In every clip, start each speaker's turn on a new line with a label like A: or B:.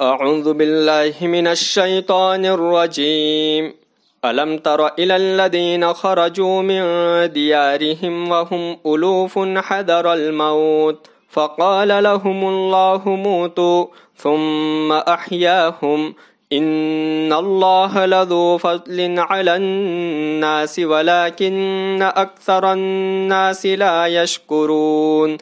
A: أعوذ بالله من الشيطان الرجيم ألم تر إلى الذين خرجوا من ديارهم وهم ألوف حذر الموت فقال لهم الله موتوا ثم أحياهم ان الله لذو فضل على الناس ولكن اكثر الناس لا يشكرون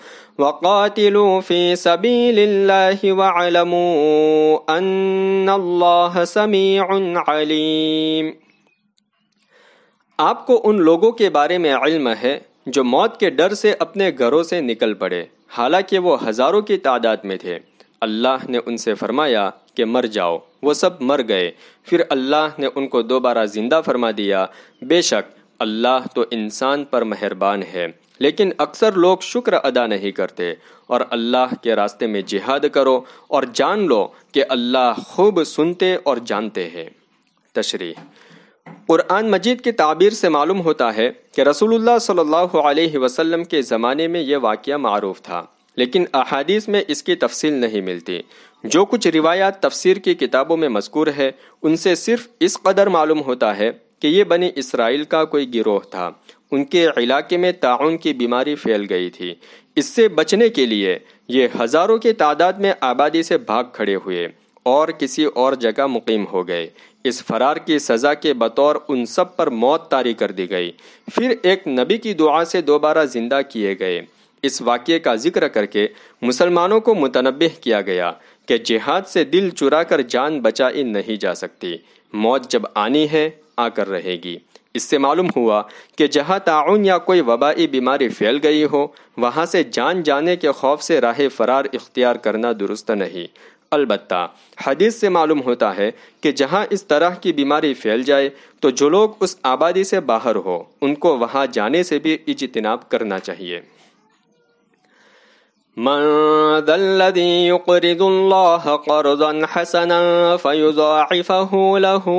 A: وقاتلوا في سبيل الله واعلموا ان الله سميع عليم آپ کو ان لوگوں کے بارے میں علم ہے جو موت کے ڈر سے اپنے گھروں سے نکل پڑے حالانکہ وہ ہزاروں کی تعداد میں تھے اللہ نے ان سے فرمایا کہ مر جاؤ وہ سب مر گئے پھر اللہ نے ان کو دوبارہ زندہ فرما دیا بے شک اللہ تو انسان پر مہربان ہے لیکن اکثر لوگ شکر ادا نہیں کرتے اور اللہ کے راستے میں جہاد کرو اور جان لو کہ اللہ خوب سنتے اور جانتے ہیں تشریح قرآن مجید کی تعبیر سے معلوم ہوتا ہے کہ رسول اللہ صلی اللہ علیہ وسلم کے زمانے میں یہ واقعہ معروف تھا لیکن احادیث میں اس کی تفصیل نہیں ملتی جو کچھ روایات تفسیر کی کتابوں میں مذکور ہے ان سے صرف اس قدر معلوم ہوتا ہے کہ یہ بنی اسرائیل کا کوئی گروہ تھا ان کے علاقے میں تعاون کی بیماری پھیل گئی تھی اس سے بچنے کے لیے یہ ہزاروں کی تعداد میں آبادی سے بھاگ کھڑے ہوئے اور کسی اور جگہ مقیم ہو گئے اس فرار کی سزا کے بطور ان سب پر موت طاری کر دی گئی پھر ایک نبی کی دعا سے دوبارہ زندہ کیے گئے اس واقعے کا ذکر کر کے مسلمانوں کو متنبع کیا گیا کہ جہاد سے دل چرا کر جان بچائی نہیں جا سکتی موت جب آنی ہے آ کر رہے گی اس سے معلوم ہوا کہ جہاں تعاون یا کوئی وبائی بیماری پھیل گئی ہو وہاں سے جان جانے کے خوف سے راہ فرار اختیار کرنا درست نہیں البتہ حدیث سے معلوم ہوتا ہے کہ جہاں اس طرح کی بیماری پھیل جائے تو جو لوگ اس آبادی سے باہر ہو ان کو وہاں جانے سے بھی اجتناب کرنا چاہیے من ذا الذي يقرض الله قرضا حسنا فيضاعفه له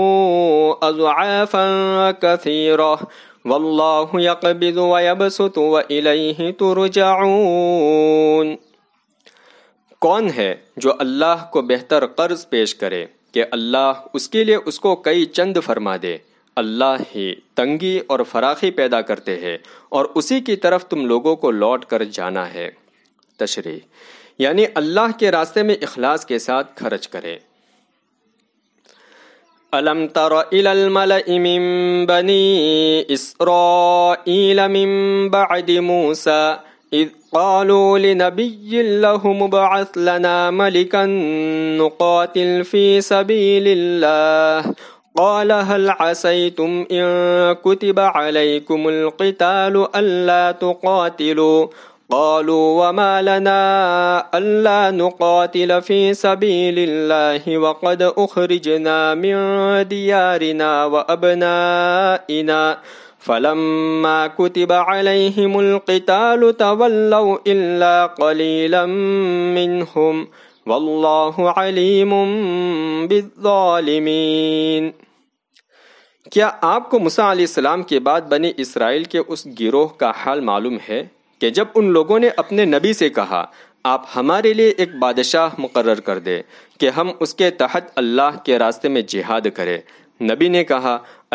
A: أضعافا كثيرة والله يقبض ويبسط وإليه ترجعون کون ہے جو اللہ کو بہتر قرض پیش کرے کہ اللہ اس کے لیے اس کو کئی چند فرما دے اللہ ہی تنگی اور فراخی پیدا کرتے ہیں اور اسی کی طرف تم لوگوں کو لوٹ کر جانا ہے तशरी यानी अल्लाह के रास्ते में इखलास के साथ खर्च करें ألم تر إلى الملئ من بني إسرائيل من بعد موسى إذ قالوا لنبي له مبعث لنا ملكا نقاتل في سبيل الله قال هل عسيتم إن كتب عليكم القتال ألا تقاتلوا قالوا وما لنا ألا نقاتل في سبيل الله وقد أخرجنا من ديارنا وأبنائنا فلما كتب عليهم القتال تولوا إلا قليلا منهم والله عليم بالظالمين کو موسیٰ علیہ السلام کے بعد بنی اسرائیل کے اس گروہ کا حال معلوم ہے کہ جب ان لوگوں نے اپنے نبی سے کہا آپ ہمارے لیے ایک بادشاہ مقرر کر دے کہ ہم اس کے کے تحت اللہ راستے میں جہاد کرے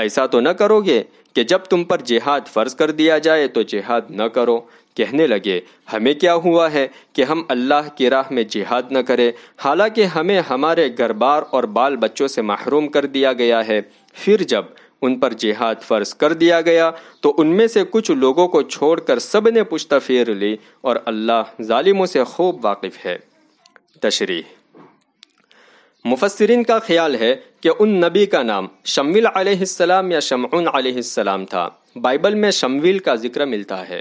A: ایسا تو نہ کرو گے کہ جب تم پر جہاد فرض کر دیا جائے تو جہاد نہ کرو کہنے لگے ہمیں کیا ہوا ہے کہ ہم اللہ کی راہ میں جہاد نہ کرے حالانکہ ہمیں ہمارے گھر بار اور بال بچوں سے محروم کر دیا گیا ہے پھر جب ان پر جہاد فرض کر دیا گیا تو ان میں سے کچھ لوگوں کو چھوڑ کر سب نے پشتہ پھیر لی اور اللہ ظالموں سے خوب واقف ہے تشریح مفسرین کا خیال ہے کہ ان نبی کا نام شمویل علیہ السلام یا شمعون علیہ السلام تھا بائبل میں شمویل کا ذکر ملتا ہے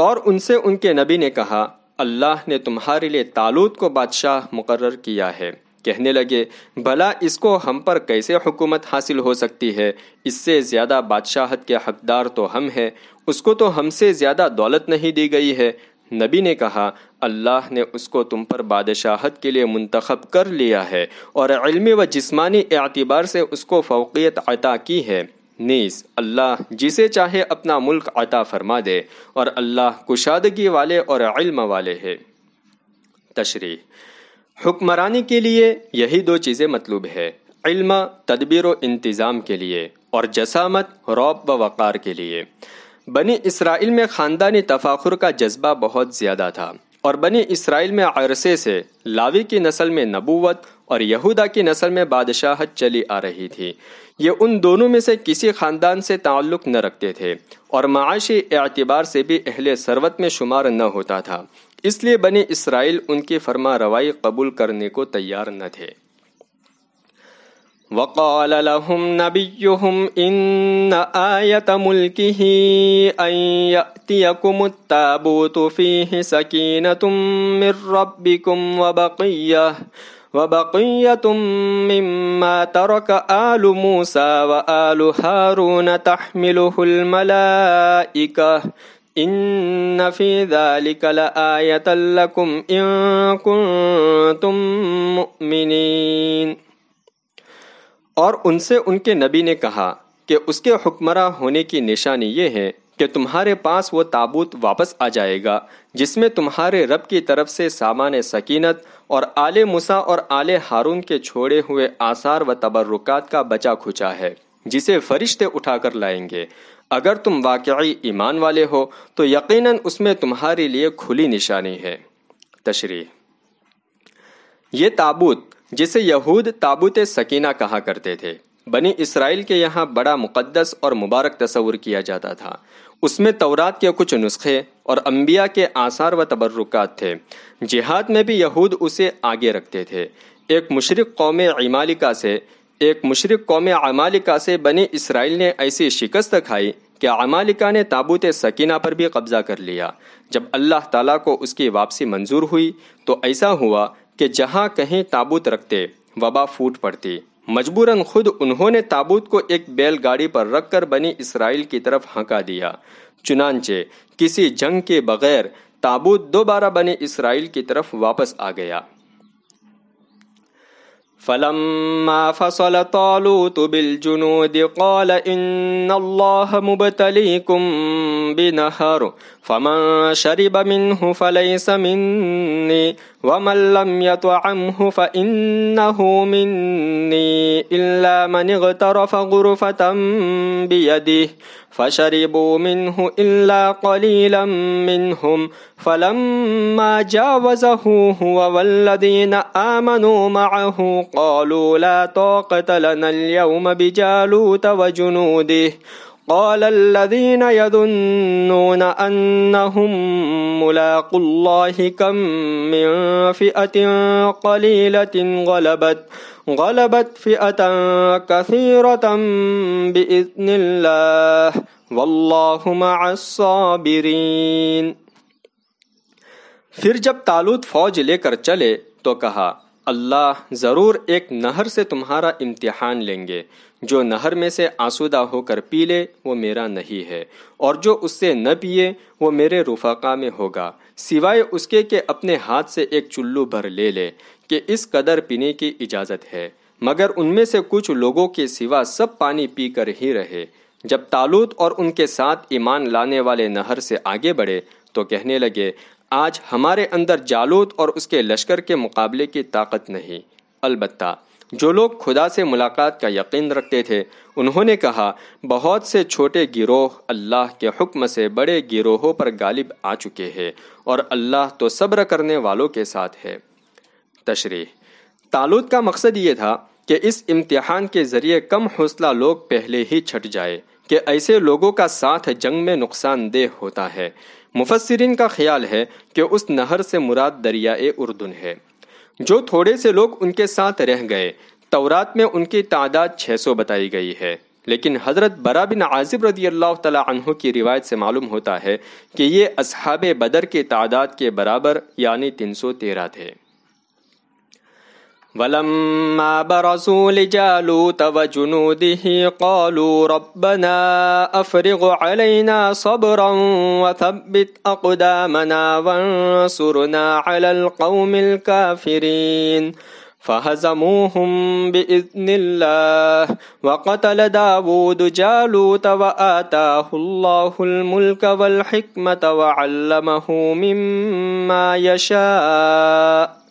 A: اور ان سے ان کے نبی نے کہا اللہ نے تمہارے لیے تالوت کو بادشاہ مقرر کیا ہے کہنے لگے بھلا اس کو ہم پر کیسے حکومت حاصل ہو سکتی ہے اس سے زیادہ بادشاہت کے حقدار تو ہم ہیں اس کو تو ہم سے زیادہ دولت نہیں دی گئی ہے نبی نے کہا اللہ نے اس کو تم پر بادشاہت کے لیے منتخب کر لیا ہے اور علمی و جسمانی اعتبار سے اس کو فوقیت عطا کی ہے نیز اللہ جسے چاہے اپنا ملک عطا فرما دے اور اللہ کشادگی والے اور علم والے ہے تشریح حکمرانی کے لیے یہی دو چیزیں مطلوب ہے علم تدبیر و انتظام کے لیے اور جسامت روب و وقار کے لیے بنی اسرائیل میں خاندانی تفاخر کا جذبہ بہت زیادہ تھا اور بنی اسرائیل میں عرصے سے لاوی کی نسل میں نبوت اور یہودا کی نسل میں بادشاہت چلی آ رہی تھی یہ ان دونوں میں سے کسی خاندان سے تعلق نہ رکھتے تھے اور معاشی اعتبار سے بھی اہل ثروت میں شمار نہ ہوتا تھا اس لیے بنی اسرائیل ان کی فرما روائی قبول کرنے کو تیار نہ تھے وقال لهم نبيهم ملکه التابوت فيه من ربكم وبقية مما ترك آل موسى وآل هارون تحمله الملائكة إن في ذلك لآية لكم إن كنتم مؤمنين اور ان سے ان کے نبی نے کہا کہ اس کے حکمراں ہونے کی نشانی یہ ہے کہ تمہارے پاس وہ تابوت واپس آ جائے گا جس میں تمہارے رب کی طرف سے سامان سکینت اور آلے مسا اور آلے ہارون کے چھوڑے ہوئے آثار و تبرکات کا بچا کھچا ہے جسے فرشتے اٹھا کر لائیں گے اگر تم واقعی ایمان والے ہو تو یقیناً اس میں تمہارے لیے کھلی نشانی ہے تشریح یہ تابوت جسے یہود تابوت سکینہ کہا کرتے تھے بنی اسرائیل کے یہاں بڑا مقدس اور مبارک تصور کیا جاتا تھا اس میں تورات کے کچھ نسخے اور انبیاء کے آثار و تبرکات تھے جہاد میں بھی یہود اسے آگے رکھتے تھے ایک مشرق قوم عمالکہ سے ایک مشرق قوم عمالکہ سے بنی اسرائیل نے ایسی شکست کھائی کہ عمالکہ نے تابوت سکینہ پر بھی قبضہ کر لیا جب اللہ تعالیٰ کو اس کی واپسی منظور ہوئی تو ایسا ہوا کہ جہاں کہیں تابوت رکھتے وبا پھوٹ پڑتی مجبوراً خود انہوں نے تابوت کو ایک بیل گاڑی پر رکھ کر بنی اسرائیل کی طرف ہنکا دیا چنانچہ کسی جنگ کے بغیر تابوت دوبارہ بنی اسرائیل کی طرف واپس آ گیا فلما فصل طالوت بالجنود قال ان الله مبتليكم بنهر فمن شرب منه فليس مني ومن لم يطعمه فإنه مني إلا من اغترف غرفة بيده فشربوا منه إلا قليلا منهم فلما جاوزه هو والذين آمنوا معه قالوا لا طاقة لنا اليوم بجالوت وجنوده قال الذين يظنون أنهم ملاق الله كم من فئة قليلة غلبت غلبت فئة كثيرة بإذن الله والله مع الصابرين فرجب تالوت فوج لے کر چلے تو کہا اللہ ضرور ایک نہر سے تمہارا امتحان لیں گے جو نہر میں سے آسودہ ہو کر پی لے وہ میرا نہیں ہے اور جو اس سے نہ پیے وہ میرے رفقا میں ہوگا سوائے اس کے کہ اپنے ہاتھ سے ایک چلو بھر لے لے کہ اس قدر پینے کی اجازت ہے مگر ان میں سے کچھ لوگوں کے سوا سب پانی پی کر ہی رہے جب تالوت اور ان کے ساتھ ایمان لانے والے نہر سے آگے بڑھے تو کہنے لگے آج ہمارے اندر جالوت اور اس کے لشکر کے مقابلے کی طاقت نہیں البتہ جو لوگ خدا سے ملاقات کا یقین رکھتے تھے انہوں نے کہا بہت سے چھوٹے گروہ اللہ کے حکم سے بڑے گروہوں پر غالب آ چکے ہیں اور اللہ تو صبر کرنے والوں کے ساتھ ہے تشریح تالود کا مقصد یہ تھا کہ اس امتحان کے ذریعے کم حوصلہ لوگ پہلے ہی چھٹ جائے کہ ایسے لوگوں کا ساتھ جنگ میں نقصان دہ ہوتا ہے مفسرین کا خیال ہے کہ اس نہر سے مراد دریائے اردن ہے جو تھوڑے سے لوگ ان کے ساتھ رہ گئے تورات میں ان کی تعداد چھ سو بتائی گئی ہے لیکن حضرت برا بن عازب رضی اللہ تعالیٰ عنہ کی روایت سے معلوم ہوتا ہے کہ یہ اصحاب بدر کی تعداد کے برابر یعنی تین سو تیرہ تھے ولما برزوا لجالوت وجنوده قالوا ربنا أفرغ علينا صبرا وثبت أقدامنا وانصرنا على القوم الكافرين فهزموهم بإذن الله وقتل داود جالوت وآتاه الله الملك والحكمة وعلمه مما يشاء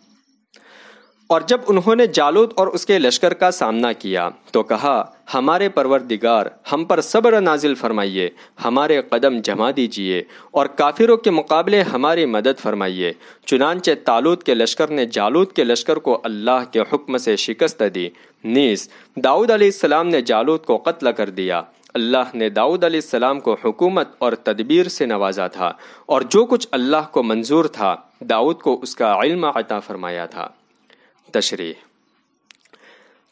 A: اور جب انہوں نے جالود اور اس کے لشکر کا سامنا کیا تو کہا ہمارے پروردگار ہم پر صبر نازل فرمائیے ہمارے قدم جما دیجئے اور کافروں کے مقابلے ہماری مدد فرمائیے چنانچہ تالود کے لشکر نے جالود کے لشکر کو اللہ کے حکم سے شکست دی نیز داؤد علیہ السلام نے جالود کو قتل کر دیا اللہ نے داؤد علیہ السلام کو حکومت اور تدبیر سے نوازا تھا اور جو کچھ اللہ کو منظور تھا داؤد کو اس کا علم عطا فرمایا تھا تشریح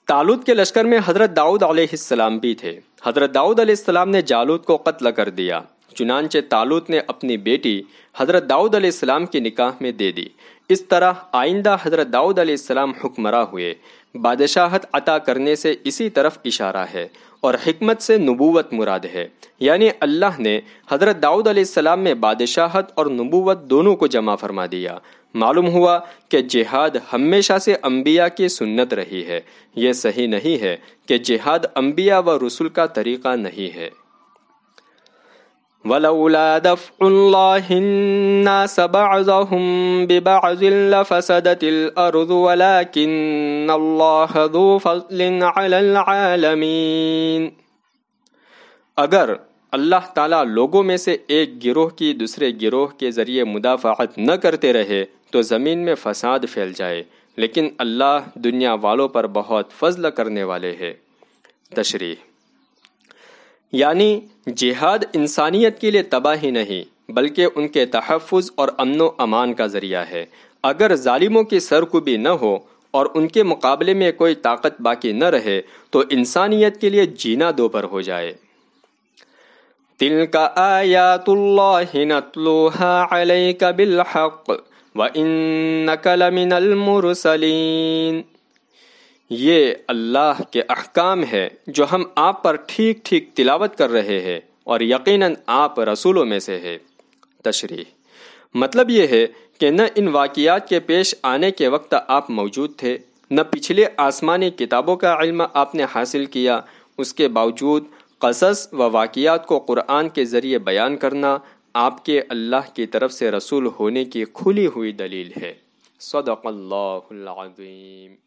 A: تالود کے لشکر میں حضرت داؤد علیہ السلام بھی تھے حضرت داؤد علیہ السلام نے جالود کو قتل کر دیا چنانچہ تالود نے اپنی بیٹی حضرت داؤد علیہ السلام کی نکاح میں دے دی اس طرح آئندہ حضرت داؤد علیہ السلام حکمراں ہوئے بادشاہت عطا کرنے سے اسی طرف اشارہ ہے اور حکمت سے نبوت مراد ہے یعنی اللہ نے حضرت داؤد علیہ السلام میں بادشاہت اور نبوت دونوں کو جمع فرما دیا معلوم ہوا کہ جہاد ہمیشہ سے انبیاء کی سنت رہی ہے یہ صحیح نہیں ہے کہ جہاد انبیاء و رسول کا طریقہ نہیں ہے ولولا دفع الله الله الناس بعضهم ببعض لفسدت الأرض ولكن ذو فضل على العالمين اگر اللہ تعالیٰ لوگوں میں سے ایک گروہ کی دوسرے گروہ کے ذریعے مدافعت نہ کرتے رہے تو زمین میں فساد پھیل جائے لیکن اللہ دنیا والوں پر بہت فضل کرنے والے ہے تشریح یعنی جہاد انسانیت کے لیے تباہی نہیں بلکہ ان کے تحفظ اور امن و امان کا ذریعہ ہے اگر ظالموں کی سرکوبی نہ ہو اور ان کے مقابلے میں کوئی طاقت باقی نہ رہے تو انسانیت کے لیے جینا دو پر ہو جائے بالحق یہ اللہ کے احکام ہے جو ہم آپ پر ٹھیک ٹھیک تلاوت کر رہے ہیں اور یقیناً آپ رسولوں میں سے ہے تشریح مطلب یہ ہے کہ نہ ان واقعات کے پیش آنے کے وقت آپ موجود تھے نہ پچھلے آسمانی کتابوں کا علم آپ نے حاصل کیا اس کے باوجود قصص و واقعات کو قرآن کے ذریعے بیان کرنا آپ کے اللہ کی طرف سے رسول ہونے کی کھلی ہوئی دلیل ہے صدق اللہ العظیم